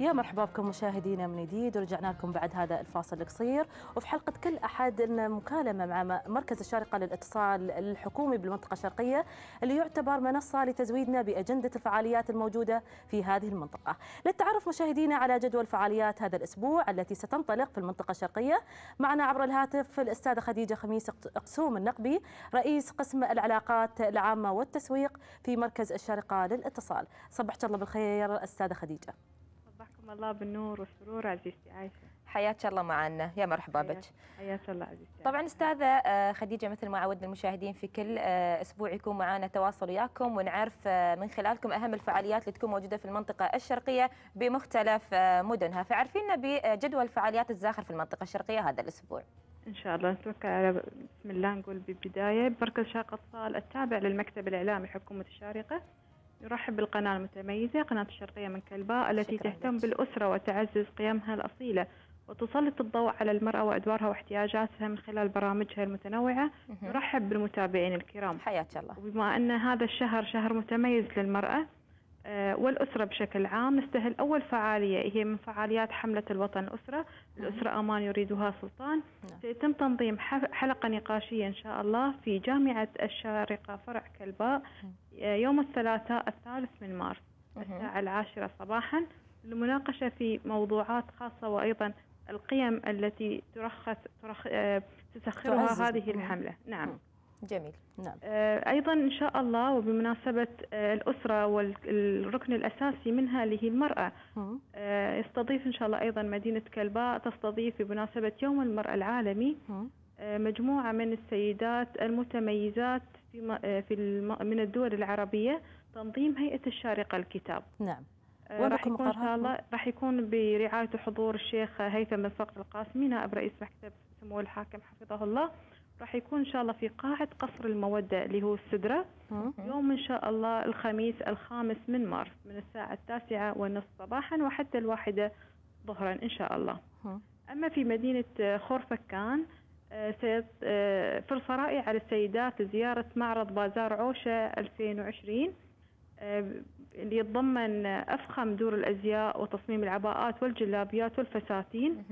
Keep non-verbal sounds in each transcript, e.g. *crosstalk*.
يا مرحبا بكم مشاهدينا من جديد ورجعنا لكم بعد هذا الفاصل القصير وفي حلقة كل أحد لنا مكالمة مع مركز الشارقة للاتصال الحكومي بالمنطقة الشرقية اللي يعتبر منصة لتزويدنا بأجندة الفعاليات الموجودة في هذه المنطقة للتعرف مشاهدينا على جدول فعاليات هذا الأسبوع التي ستنطلق في المنطقة الشرقية معنا عبر الهاتف الأستاذة خديجة خميس قسوم النقبي رئيس قسم العلاقات العامة والتسويق في مركز الشارقة للاتصال صبحت الله بالخير أستاذة خديجة الله بالنور والسرور عزيزتي عايشه حياك الله معنا يا مرحبا بك حياك الله عزيزتي طبعا استاذه آه، خديجه مثل ما عودنا المشاهدين في كل آه، اسبوع يكون معنا تواصل وياكم ونعرف آه، من خلالكم اهم الفعاليات اللي تكون موجوده في المنطقه الشرقيه بمختلف مدنها فعرفينا بجدول فعاليات الزاخر في المنطقه الشرقيه هذا الاسبوع ان شاء الله نتوكل على بسم الله نقول بالبدايه بركه شاق اطفال التابع للمكتب الاعلامي حكومه الشارقه يرحب بالقناة المتميزة قناة الشرقية من كلباء التي تهتم لك. بالأسرة وتعزز قيمها الأصيلة وتسلط الضوء على المرأة وأدوارها واحتياجاتها من خلال برامجها المتنوعة نرحب بالمتابعين الكرام حياك الله وبما أن هذا الشهر شهر متميز للمرأة آه، والأسرة بشكل عام نستهل أول فعالية هي من فعاليات حملة الوطن الأسرة نعم. الأسرة أمان يريدها سلطان نعم. سيتم تنظيم حلقة نقاشية إن شاء الله في جامعة الشارقة فرع كلباء نعم. آه، يوم الثلاثاء الثالث من مارس الساعة العاشرة صباحا للمناقشة في موضوعات خاصة وأيضا القيم التي ترخص ترخ... آه، تسخرها هذه الحملة نعم جميل نعم آه، ايضا ان شاء الله وبمناسبه آه، الاسره والركن الاساسي منها اللي هي المراه آه، يستضيف ان شاء الله ايضا مدينه كلباء تستضيف بمناسبه يوم المراه العالمي مجموعه من السيدات المتميزات في في من الدول العربيه تنظيم هيئه الشارقه الكتاب نعم راح يكون ان شاء الله راح يكون برعايه وحضور الشيخ هيثم بن فقر القاسمي نائب رئيس مكتب سمو الحاكم حفظه الله راح يكون ان شاء الله في قاعه قصر الموده اللي هو السدره يوم ان شاء الله الخميس الخامس من مارس من الساعه التاسعه والنصف صباحا وحتى الواحده ظهرا ان شاء الله اما في مدينه آه، خورفكان آه، آه، فرصه رائعه للسيدات لزياره معرض بازار عوشه 2020 اللي يتضمن افخم دور الازياء وتصميم العباءات والجلابيات والفساتين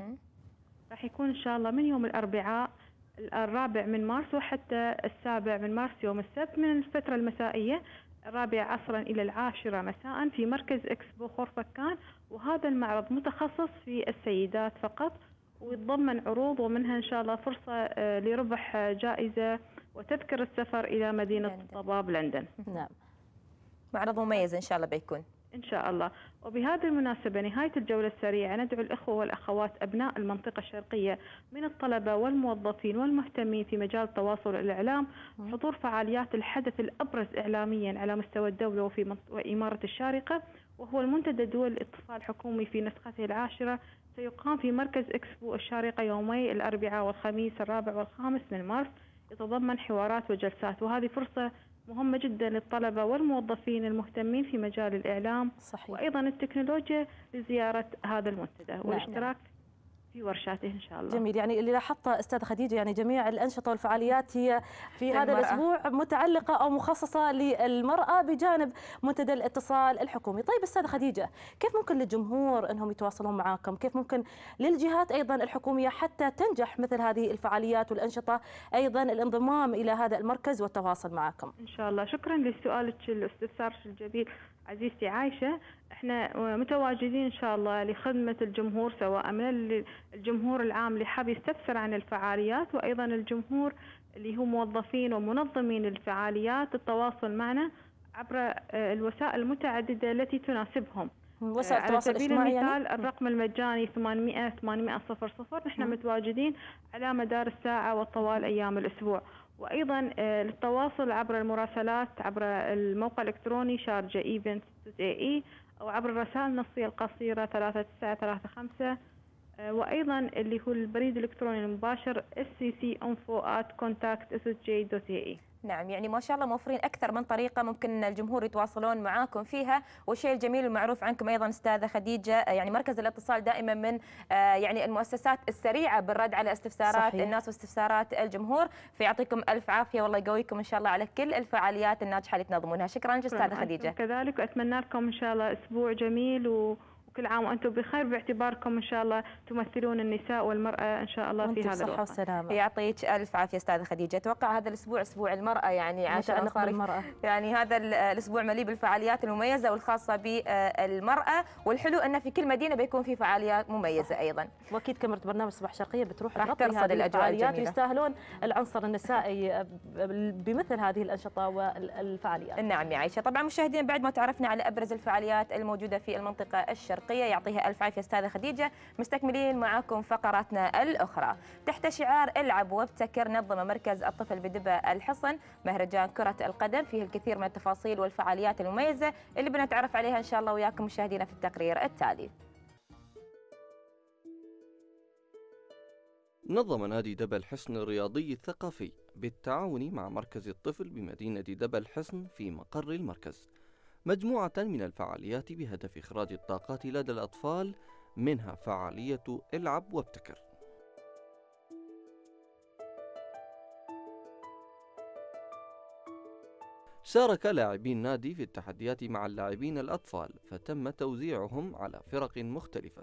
راح يكون ان شاء الله من يوم الاربعاء الرابع من مارس وحتى السابع من مارس يوم السبت من الفترة المسائية الرابع عصرا إلى العاشرة مساء في مركز إكسبو خورفكان وهذا المعرض متخصص في السيدات فقط ويتضمن عروض ومنها إن شاء الله فرصة آه، لربح جائزة وتذكر السفر إلى مدينة طباب لندن نعم معرض مميز إن شاء الله بيكون إن شاء الله وبهذه المناسبة نهاية الجولة السريعة ندعو الإخوة والأخوات أبناء المنطقة الشرقية من الطلبة والموظفين والمهتمين في مجال التواصل الإعلام حضور فعاليات الحدث الأبرز إعلاميا على مستوى الدولة وفي إمارة الشارقة وهو المنتدى الدولي للاتصال الحكومي في نسخته العاشرة سيقام في مركز إكسبو الشارقة يومي الأربعاء والخميس الرابع والخامس من مارس يتضمن حوارات وجلسات وهذه فرصة مهمة جدا للطلبة والموظفين المهتمين في مجال الإعلام صحيح. وأيضا التكنولوجيا لزيارة هذا المنتدى نعم. نعم. والاشتراك نعم. في ورشاته ان شاء الله. جميل يعني اللي لاحظته استاذ خديجه يعني جميع الانشطه والفعاليات هي في هذا المرأة. الاسبوع متعلقه او مخصصه للمراه بجانب منتدى الاتصال الحكومي. طيب استاذ خديجه كيف ممكن للجمهور انهم يتواصلون معاكم؟ كيف ممكن للجهات ايضا الحكوميه حتى تنجح مثل هذه الفعاليات والانشطه ايضا الانضمام الى هذا المركز والتواصل معكم؟ ان شاء الله شكرا لسؤالك الاستفسار الجميل عزيزتي عايشة احنا متواجدين ان شاء الله لخدمة الجمهور سواء من الجمهور العام اللي حاب يستفسر عن الفعاليات وايضا الجمهور اللي هم موظفين ومنظمين الفعاليات التواصل معنا عبر آه، الوسائل المتعددة التي تناسبهم وسائل آه، التواصل الاجتماعي يعني الرقم المجاني 800 800 صفر نحن متواجدين على مدار الساعة وطوال أيام الأسبوع وايضا آه، للتواصل عبر المراسلات عبر الموقع الالكتروني شارجه ايفنت اي e او عبر الرسائل النصيه القصيره 3935 آه، وايضا اللي هو البريد الالكتروني المباشر sccinfo@contactsj.ae نعم يعني ما شاء الله موفرين أكثر من طريقة ممكن الجمهور يتواصلون معاكم فيها والشيء الجميل والمعروف عنكم أيضا أستاذة خديجة آه، يعني مركز الاتصال دائما من آه، يعني المؤسسات السريعة بالرد على استفسارات صحيح. الناس واستفسارات الجمهور فيعطيكم ألف عافية والله يقويكم إن شاء الله على كل الفعاليات الناجحة اللي تنظمونها شكرا لك أستاذة خديجة كذلك واتمنى لكم إن شاء الله أسبوع جميل و... وكل عام وانتم بخير باعتباركم ان شاء الله تمثلون النساء والمراه ان شاء الله في هذا الوطن وسلامة. يعطيك الف عافيه استاذه خديجه اتوقع هذا الاسبوع اسبوع المراه يعني عشان المراه. يعني هذا الاسبوع مليء بالفعاليات المميزه والخاصه بالمراه والحلو انه في كل مدينه بيكون في فعاليات مميزه صح. ايضا واكيد كاميرا برنامج صباح شرقيه بتروح تغطي هذه الفعاليات يستاهلون العنصر النسائي بمثل هذه الانشطه والفعاليات نعم يا عائشه طبعا مشاهدينا بعد ما تعرفنا على ابرز الفعاليات الموجوده في المنطقه الشرقيه الحلقيه يعطيها الف عافيه استاذه خديجه مستكملين معاكم فقراتنا الاخرى تحت شعار العب وابتكر نظم مركز الطفل بدبا الحصن مهرجان كره القدم فيه الكثير من التفاصيل والفعاليات المميزه اللي بنتعرف عليها ان شاء الله وياكم مشاهدينا في التقرير التالي نظم نادي دبا الحصن الرياضي الثقافي بالتعاون مع مركز الطفل بمدينة دبا الحصن في مقر المركز مجموعة من الفعاليات بهدف إخراج الطاقات لدى الأطفال منها فعالية العب وابتكر شارك لاعبي النادي في التحديات مع اللاعبين الأطفال فتم توزيعهم على فرق مختلفة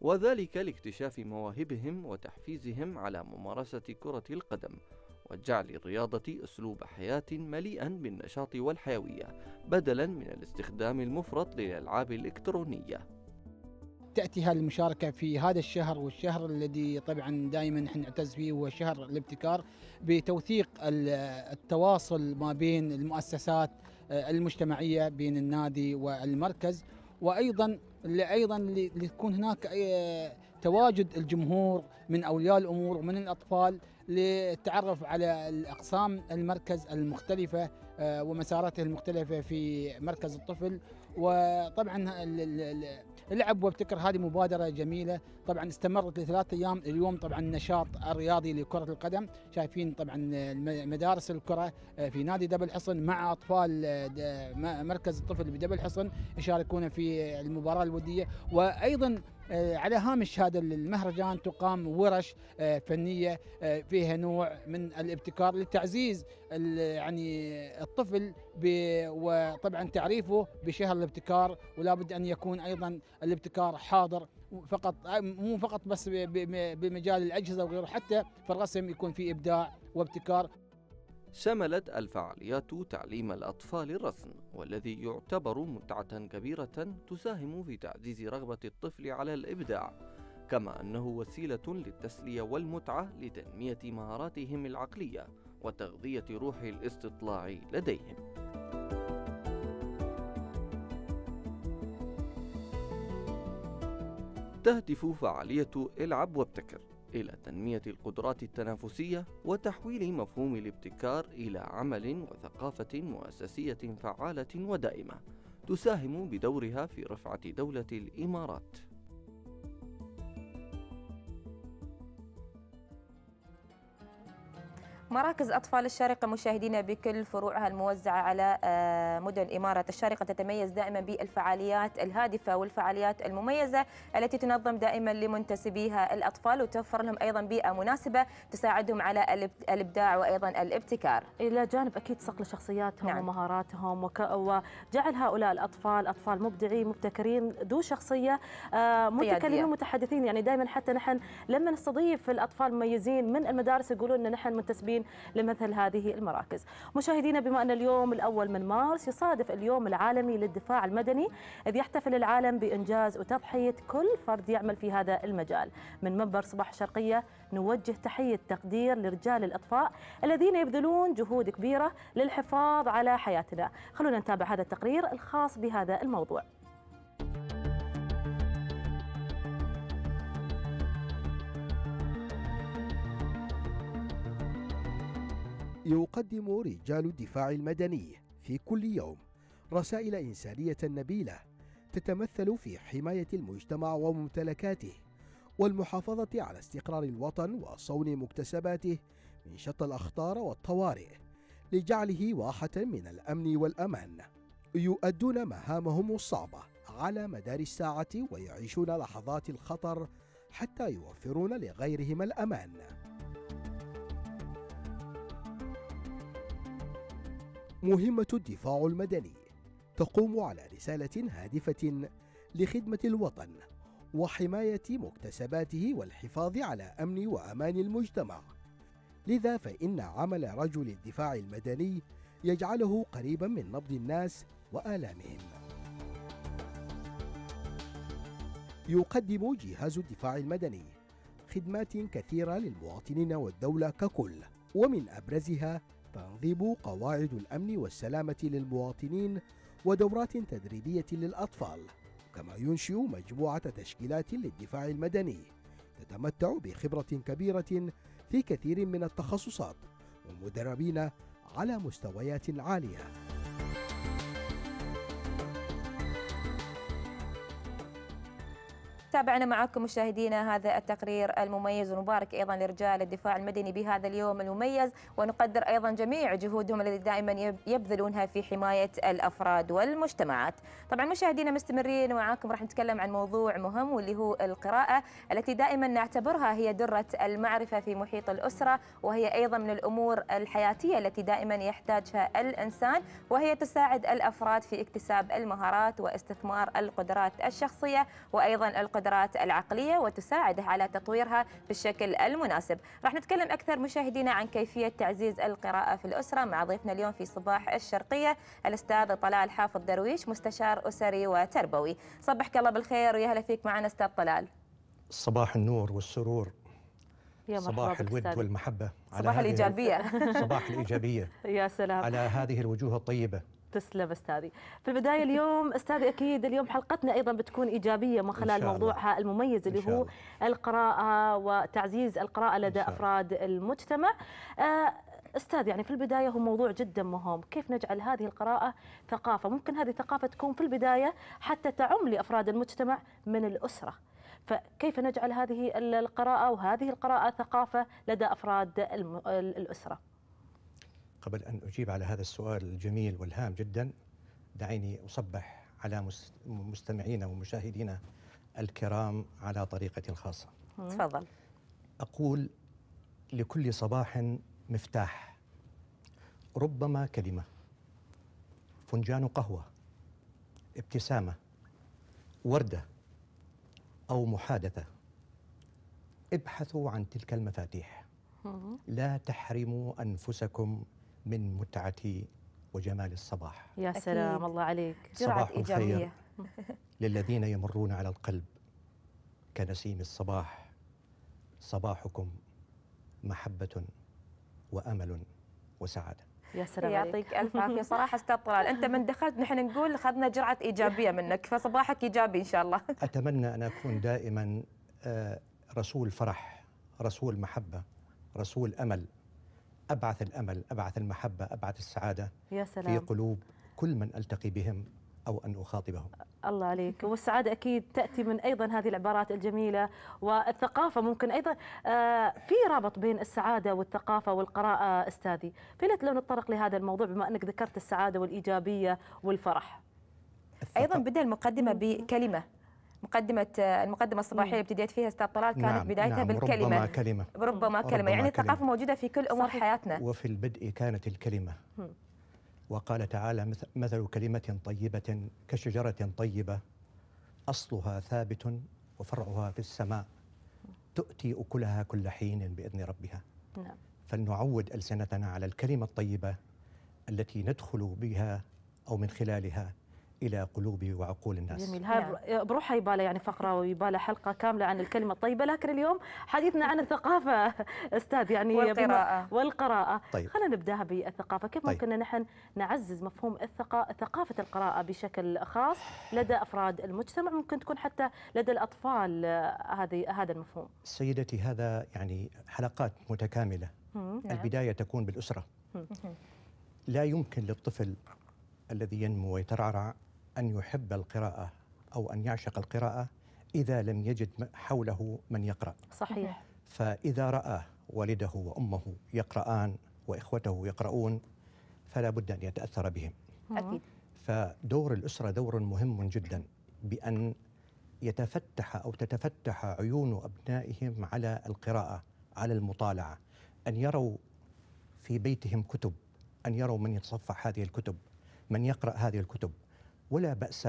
وذلك لاكتشاف مواهبهم وتحفيزهم على ممارسة كرة القدم وجعل الرياضة أسلوب حياة مليئا بالنشاط والحيوية بدلا من الاستخدام المفرط للألعاب الإلكترونية تأتي هذه المشاركة في هذا الشهر والشهر الذي طبعا دائما نحن نعتز فيه هو شهر الابتكار بتوثيق التواصل ما بين المؤسسات آه، المجتمعية بين النادي والمركز وايضا ايضا لتكون هناك آه، تواجد الجمهور من اولياء الامور ومن الاطفال للتعرف على الأقسام المركز المختلفة آه، ومساراته المختلفة في مركز الطفل وطبعا اللعب وابتكر هذه مبادرة جميلة طبعا استمرت لثلاث أيام اليوم طبعا النشاط الرياضي لكرة القدم شايفين طبعا مدارس الكرة آه، في نادي دبل حصن مع أطفال آه، مركز الطفل بدبل حصن يشاركون في المباراة الودية وأيضا آه، على هامش هذا المهرجان تقام ورش آه، فنيه آه، فيها نوع من الابتكار لتعزيز يعني الطفل وطبعا تعريفه بشهر الابتكار ولا بد ان يكون ايضا الابتكار حاضر فقط مو فقط بس بمجال الاجهزه وغيره حتى في الرسم يكون في ابداع وابتكار شملت الفعاليات تعليم الأطفال الرسم والذي يعتبر متعة كبيرة تساهم في تعزيز رغبة الطفل على الإبداع كما أنه وسيلة للتسلية والمتعة لتنمية مهاراتهم العقلية وتغذية روح الاستطلاع لديهم تهدف فعالية العب وابتكر إلى تنمية القدرات التنافسية وتحويل مفهوم الابتكار إلى عمل وثقافة مؤسسية فعالة ودائمة تساهم بدورها في رفعة دولة الإمارات مراكز أطفال الشارقة مشاهدينا بكل فروعها الموزعة على آه، مدن إمارة الشارقة تتميز دائما بالفعاليات الهادفة والفعاليات المميزة التي تنظم دائما لمنتسبيها الأطفال وتوفر لهم أيضا بيئة مناسبة تساعدهم على الإبداع وأيضا الابتكار إلى جانب أكيد صقل شخصياتهم نعم. ومهاراتهم وجعل هؤلاء الأطفال أطفال مبدعين مبتكرين ذو شخصية آه، متكلمين متحدثين يعني دائما حتى نحن لما نستضيف الأطفال مميزين من المدارس يقولون أن نحن منتسبين المرشحين لمثل هذه المراكز مشاهدينا بما أن اليوم الأول من مارس يصادف اليوم العالمي للدفاع المدني إذ يحتفل العالم بإنجاز وتضحية كل فرد يعمل في هذا المجال من منبر صباح الشرقية نوجه تحية تقدير لرجال الإطفاء الذين يبذلون جهود كبيرة للحفاظ على حياتنا خلونا نتابع هذا التقرير الخاص بهذا الموضوع يقدم رجال الدفاع المدني في كل يوم رسائل إنسانية نبيلة تتمثل في حماية المجتمع وممتلكاته والمحافظة على استقرار الوطن وصون مكتسباته من شتى الأخطار والطوارئ لجعله واحة من الأمن والأمان يؤدون مهامهم الصعبة على مدار الساعة ويعيشون لحظات الخطر حتى يوفرون لغيرهم الأمان مهمة الدفاع المدني تقوم على رسالة هادفة لخدمة الوطن وحماية مكتسباته والحفاظ على أمن وأمان المجتمع لذا فإن عمل رجل الدفاع المدني يجعله قريبا من نبض الناس وآلامهم يقدم جهاز الدفاع المدني خدمات كثيرة للمواطنين والدولة ككل ومن أبرزها تنظيم قواعد الأمن والسلامة للمواطنين ودورات تدريبية للأطفال كما ينشئ مجموعة تشكيلات للدفاع المدني تتمتع بخبرة كبيرة في كثير من التخصصات ومدربين على مستويات عاليه تابعنا معكم مشاهدينا هذا التقرير المميز ونبارك ايضا لرجال الدفاع المدني بهذا اليوم المميز ونقدر ايضا جميع جهودهم التي دائما يبذلونها في حمايه الافراد والمجتمعات. طبعا مشاهدينا مستمرين معاكم راح نتكلم عن موضوع مهم واللي هو القراءه التي دائما نعتبرها هي دره المعرفه في محيط الاسره وهي ايضا من الامور الحياتيه التي دائما يحتاجها الانسان وهي تساعد الافراد في اكتساب المهارات واستثمار القدرات الشخصيه وايضا القدرات القدرات العقلية وتساعده على تطويرها بالشكل المناسب راح نتكلم أكثر مشاهدينا عن كيفية تعزيز القراءة في الأسرة مع ضيفنا اليوم في صباح الشرقية الأستاذ طلال حافظ درويش مستشار أسري وتربوي صبحك الله بالخير ويا هلا فيك معنا أستاذ طلال صباح النور والسرور يا صباح الود والمحبة صباح الإيجابية صباح الإيجابية *laughs* يا سلام على هذه الوجوه الطيبة تسلم استاذي في البدايه اليوم استاذي اكيد اليوم حلقتنا ايضا بتكون ايجابيه من خلال موضوعها المميز اللي هو القراءه وتعزيز القراءه لدى افراد المجتمع آه، استاذ يعني في البدايه هو موضوع جدا مهم، كيف نجعل هذه القراءه ثقافه؟ ممكن هذه الثقافه تكون في البدايه حتى تعم لافراد المجتمع من الاسره. فكيف نجعل هذه القراءه وهذه القراءه ثقافه لدى افراد الاسره؟ قبل أن أجيب على هذا السؤال الجميل والهام جدا دعيني أصبح على مستمعينا ومشاهدينا الكرام على طريقة الخاصة تفضل أقول لكل صباح مفتاح ربما كلمة فنجان قهوة ابتسامة وردة أو محادثة ابحثوا عن تلك المفاتيح لا تحرموا أنفسكم من متعة وجمال الصباح يا سلام الله عليك صباح إيجابية. *laughs* للذين يمرون على القلب كنسيم الصباح صباحكم محبة وأمل وسعادة يا سلام يعطيك الف عافيه صراحه استاذ طلال انت من دخلت نحن نقول اخذنا جرعه ايجابيه منك فصباحك ايجابي ان شاء الله *laughs* اتمنى ان اكون دائما آه، رسول فرح رسول محبه رسول امل أبعث الأمل أبعث المحبة أبعث السعادة يا سلام. في قلوب كل من ألتقي بهم أو أن أخاطبهم الله عليك والسعادة أكيد تأتي من أيضا هذه العبارات الجميلة والثقافة ممكن أيضا آه، في رابط بين السعادة والثقافة والقراءة أستاذي فلت لو نتطرق لهذا الموضوع بما أنك ذكرت السعادة والإيجابية والفرح أيضا بدأ المقدمة بكلمة مقدمة المقدمة الصباحية اللي نعم. ابتديت فيها استاذ طلال كانت نعم بدايتها نعم بالكلمة ربما كلمة ربما كلمة ربما يعني الثقافة موجودة في كل أمور صحيح. حياتنا وفي البدء كانت الكلمة وقال تعالى مثل كلمة طيبة كشجرة طيبة أصلها ثابت وفرعها في السماء تؤتي أكلها كل حين بإذن ربها نعم. فلنعود ألسنتنا على الكلمة الطيبة التي ندخل بها أو من خلالها الى قلوب وعقول الناس. جميل هذا نعم. بروحها يبالى يعني فقره ويبالى حلقه كامله عن الكلمه الطيبه لكن اليوم حديثنا عن الثقافه *laughs* استاذ يعني والقراءه والقراءه طيب. خلينا نبداها بالثقافه كيف طيب. ممكن نحن نعزز مفهوم الثقافه ثقافه القراءه بشكل خاص لدى افراد المجتمع ممكن تكون حتى لدى الاطفال آه، هذه هذا المفهوم. سيدتي هذا يعني حلقات متكامله. مم. نعم. البدايه تكون بالاسره. مم. لا يمكن للطفل الذي ينمو ويترعرع أن يحب القراءة أو أن يعشق القراءة إذا لم يجد حوله من يقرأ صحيح فإذا رأى والده وأمه يقرآن وإخوته يقرؤون فلا بد أن يتأثر بهم أكيد فدور الأسرة دور مهم جدا بأن يتفتح أو تتفتح عيون أبنائهم على القراءة على المطالعة أن يروا في بيتهم كتب أن يروا من يتصفح هذه الكتب من يقرأ هذه الكتب ولا بأس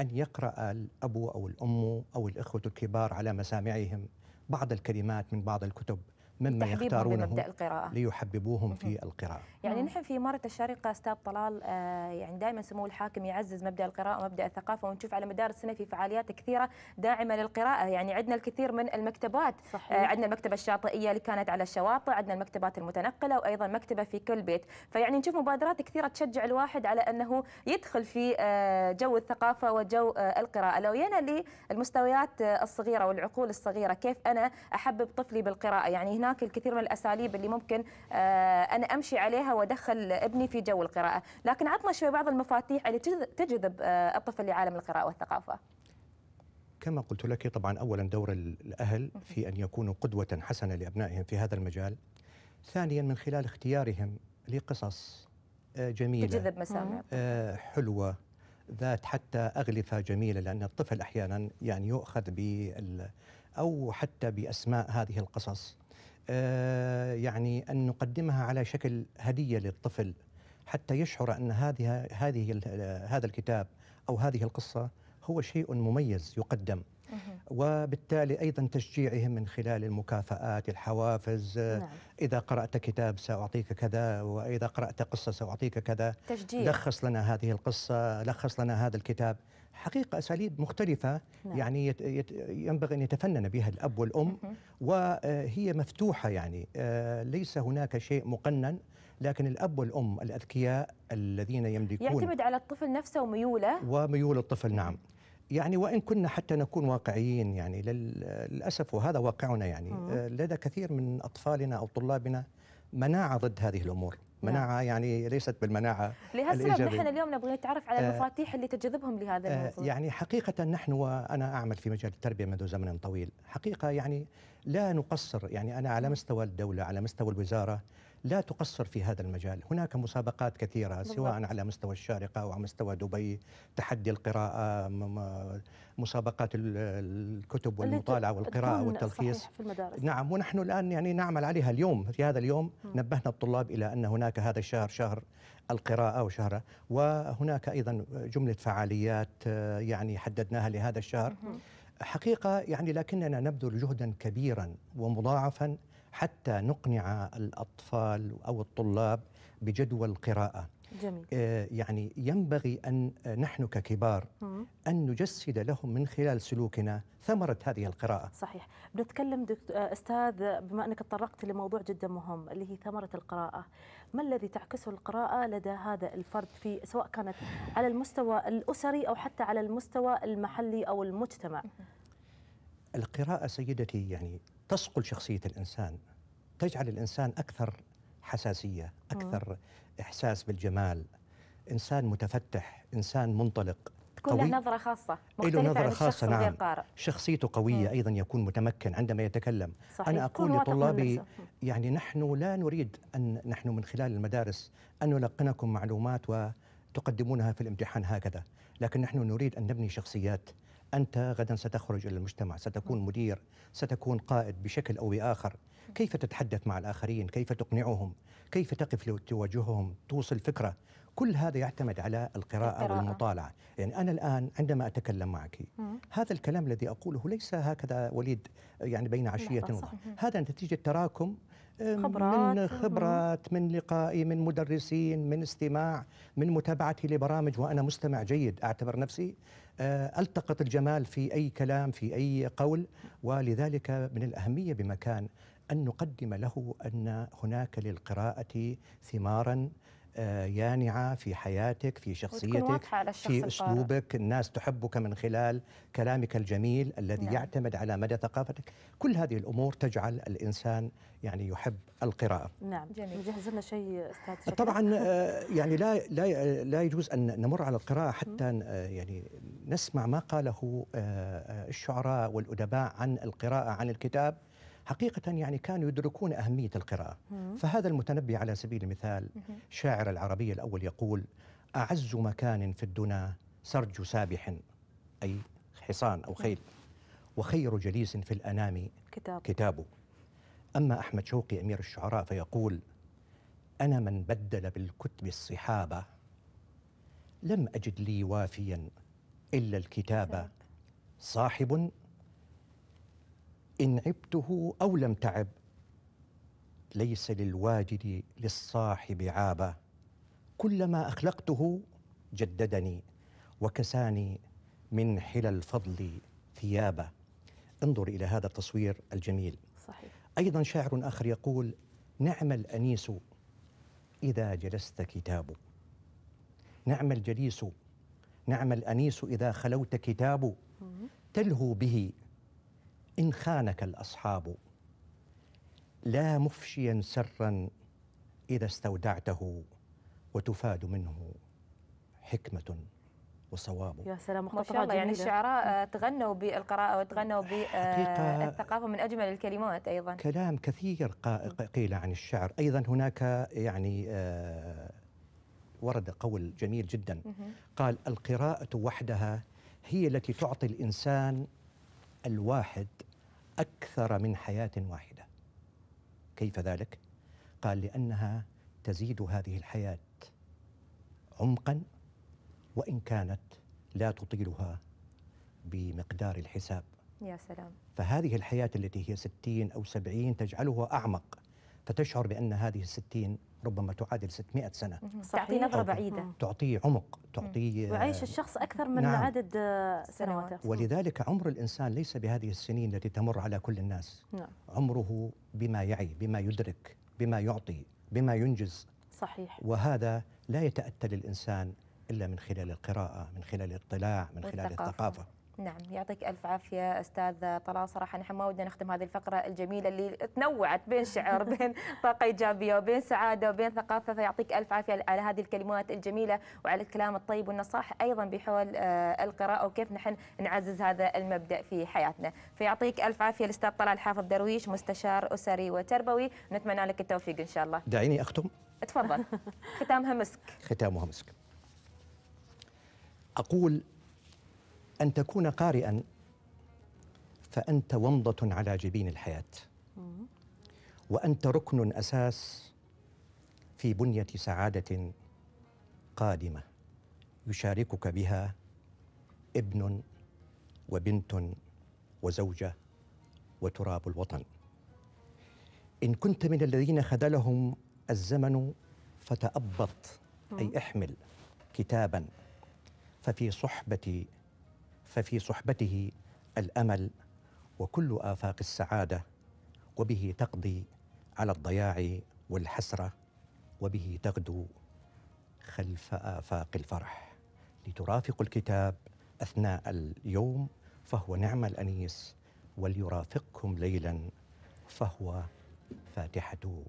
أن يقرأ الأب أو الأم أو الإخوة الكبار على مسامعهم بعض الكلمات من بعض الكتب مما يختارونه القراءة. ليحببوهم في القراءة يعني نحن في إمارة الشارقة أستاذ طلال آه، يعني دائما سمو الحاكم يعزز مبدأ القراءة ومبدأ الثقافة ونشوف على مدار السنة في فعاليات كثيرة داعمة للقراءة يعني عندنا الكثير من المكتبات آه، صحيح. عندنا المكتبة الشاطئية اللي كانت على الشواطئ عندنا المكتبات المتنقلة وأيضا مكتبة في كل بيت فيعني نشوف مبادرات كثيرة تشجع الواحد على أنه يدخل في آه، جو الثقافة وجو القراءة لو ينا للمستويات الصغيرة والعقول الصغيرة كيف أنا أحبب طفلي بالقراءة يعني هنا هناك الكثير من الاساليب اللي ممكن آه، انا امشي عليها وادخل ابني في جو القراءه لكن عطنا شوي بعض المفاتيح اللي تجذب آه، الطفل لعالم القراءه والثقافه كما قلت لك طبعا اولا دور الاهل في ان يكونوا قدوه حسنه لابنائهم في هذا المجال ثانيا من خلال اختيارهم لقصص آه، جميله تجذب مسامع حلوه ذات حتى اغلفه جميله لان الطفل احيانا يعني يؤخذ بال او حتى باسماء هذه القصص آه، يعني أن نقدمها على شكل هدية للطفل حتى يشعر أن هذه هذه هذا الكتاب أو هذه القصة هو شيء مميز يقدم وبالتالي أيضا تشجيعهم من خلال المكافآت الحوافز آه، نعم. إذا قرأت كتاب سأعطيك كذا وإذا قرأت قصة سأعطيك كذا تشجيع. لخص لنا هذه القصة لخص لنا هذا الكتاب حقيقة أساليب مختلفة نعم. يعني يت يت ينبغي أن يتفنن بها الأب والأم وهي مفتوحة يعني آه، ليس هناك شيء مقنن لكن الأب والأم الأذكياء الذين يملكون يعتمد على الطفل نفسه وميوله وميول الطفل نعم يعني وإن كنا حتى نكون واقعيين يعني للأسف وهذا واقعنا يعني آه، لدى كثير من أطفالنا أو طلابنا مناعه ضد هذه الامور نعم. مناعة نعم. يعني ليست بالمناعة لهذا السبب نحن اليوم نبغى نتعرف على آه، المفاتيح اللي تجذبهم لهذا آه، الموضوع يعني حقيقة نحن وأنا أعمل في مجال التربية منذ زمن طويل حقيقة يعني لا نقصر يعني أنا على نعم. مستوى الدولة على مستوى الوزارة لا تقصر في هذا المجال هناك مسابقات كثيرة سواء على مستوى الشارقة أو على مستوى دبي تحدي القراءة مسابقات الكتب والمطالعة والقراءة والتلخيص في المدارس. نعم ونحن الآن يعني نعمل عليها اليوم في هذا اليوم م. نبهنا الطلاب إلى أن هناك هذا الشهر شهر القراءة وشهره وهناك أيضا جملة فعاليات آه، يعني حددناها لهذا الشهر م. حقيقة يعني لكننا نبذل جهدا كبيرا ومضاعفا حتى نقنع الأطفال أو الطلاب بجدوى القراءة جميل. آه، يعني ينبغي أن آه، نحن ككبار أن نجسد لهم من خلال سلوكنا ثمرة هذه القراءة صحيح بنتكلم آه، أستاذ بما أنك تطرقت لموضوع جدا مهم اللي هي ثمرة القراءة ما الذي تعكسه القراءة لدى هذا الفرد في سواء كانت على المستوى الأسري أو حتى على المستوى المحلي أو المجتمع القراءة سيدتي يعني تصقل شخصية الإنسان تجعل الإنسان أكثر حساسية أكثر إحساس بالجمال إنسان متفتح إنسان منطلق تكون قوي. له نظرة خاصة مختلفة له نظرة عن خاصة نعم غير قارئ. شخصيته قوية مم. أيضا يكون متمكن عندما يتكلم صحيح. أنا أقول لطلابي يعني نحن لا نريد أن نحن من خلال المدارس أن نلقنكم معلومات وتقدمونها في الامتحان هكذا لكن نحن نريد أن نبني شخصيات أنت غدا ستخرج إلى المجتمع ستكون مدير ستكون قائد بشكل أو بآخر كيف تتحدث مع الآخرين كيف تقنعهم كيف تقف لتواجههم توصل فكرة كل هذا يعتمد على القراءة, القراءة. والمطالعة يعني أنا الآن عندما أتكلم معك هذا الكلام الذي أقوله ليس هكذا وليد يعني بين عشية وضحى هذا نتيجة تراكم خبرات من خبرات من لقائي من مدرسين من استماع من متابعتي لبرامج وأنا مستمع جيد أعتبر نفسي آه، التقط الجمال في اي كلام في اي قول ولذلك من الاهميه بمكان ان نقدم له ان هناك للقراءه ثمارا يانعه في حياتك في شخصيتك على في اسلوبك الناس تحبك من خلال كلامك الجميل الذي نعم. يعتمد على مدى ثقافتك كل هذه الامور تجعل الانسان يعني يحب القراءه نعم جميل جهز لنا شيء استاذ طبعا آه، *laughs* يعني لا لا لا يجوز ان نمر على القراءه حتى آه، يعني نسمع ما قاله آه، الشعراء والادباء عن القراءه عن الكتاب حقيقة يعني كانوا يدركون أهمية القراءة فهذا المتنبي على سبيل المثال شاعر العربية الأول يقول أعز مكان في الدنا سرج سابح أي حصان أو خيل وخير جليس في الأنام كتاب. كتابه أما أحمد شوقي أمير الشعراء فيقول أنا من بدل بالكتب الصحابة لم أجد لي وافيا إلا الكتاب صاحب إن عبته أو لم تعب ليس للواجد للصاحب عابة كلما أخلقته جددني وكساني من حلى الفضل ثيابه انظر إلى هذا التصوير الجميل صحيح. أيضا شاعر آخر يقول نعم الأنيس إذا جلست كتاب نعم الجليس نعم الأنيس إذا خلوت كتاب تلهو به إن خانك الأصحاب لا مفشيا سرا إذا استودعته وتفاد منه حكمة وصواب يا سلام ما شاء الله يعني الشعراء آه، تغنوا بالقراءة وتغنوا بالثقافة آه، من أجمل الكلمات أيضا كلام كثير قيل عن الشعر أيضا هناك يعني آه، ورد قول جميل جدا قال القراءة وحدها هي التي تعطي الإنسان الواحد أكثر من حياة واحدة كيف ذلك؟ قال لأنها تزيد هذه الحياة عمقا وإن كانت لا تطيلها بمقدار الحساب يا سلام فهذه الحياة التي هي ستين أو سبعين تجعلها أعمق فتشعر بأن هذه الستين ربما تعادل 600 سنة تعطي نظرة بعيدة تعطي عمق تعطي وعيش الشخص أكثر من نعم. عدد سنواته ولذلك عمر الإنسان ليس بهذه السنين التي تمر على كل الناس نعم. عمره بما يعي بما يدرك بما يعطي بما ينجز صحيح وهذا لا يتأتى للإنسان إلا من خلال القراءة من خلال الاطلاع من خلال الثقافة نعم يعطيك ألف عافية أستاذ طلال صراحة نحن ما ودنا نختم هذه الفقرة الجميلة اللي تنوعت بين شعر *laughs* بين طاقة إيجابية وبين سعادة وبين ثقافة فيعطيك ألف عافية على هذه الكلمات الجميلة وعلى الكلام الطيب والنصائح أيضا بحول آه، القراءة وكيف نحن نعزز هذا المبدأ في حياتنا فيعطيك ألف عافية الأستاذ طلال حافظ درويش مستشار أسري وتربوي نتمنى لك التوفيق إن شاء الله دعيني أختم تفضل *laughs* ختامها مسك ختامها مسك أقول أن تكون قارئا فأنت ومضة على جبين الحياة وأنت ركن أساس في بنية سعادة قادمة يشاركك بها ابن وبنت وزوجة وتراب الوطن إن كنت من الذين خذلهم الزمن فتأبط أي احمل كتابا ففي صحبة ففي صحبته الامل وكل افاق السعاده وبه تقضي على الضياع والحسره وبه تغدو خلف افاق الفرح لترافق الكتاب اثناء اليوم فهو نعم الانيس وليرافقكم ليلا فهو فاتحه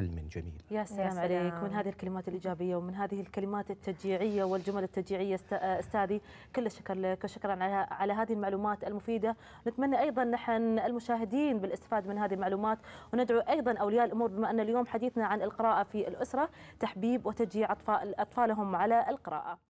حلم جميل يا سلام, عليك من هذه الكلمات الإيجابية ومن هذه الكلمات التشجيعية والجمل التشجيعية أستاذي كل الشكر لك وشكرا على, على هذه المعلومات المفيدة نتمنى أيضا نحن المشاهدين بالاستفادة من هذه المعلومات وندعو أيضا أولياء الأمور بما أن اليوم حديثنا عن القراءة في الأسرة تحبيب وتشجيع أطفال أطفالهم على القراءة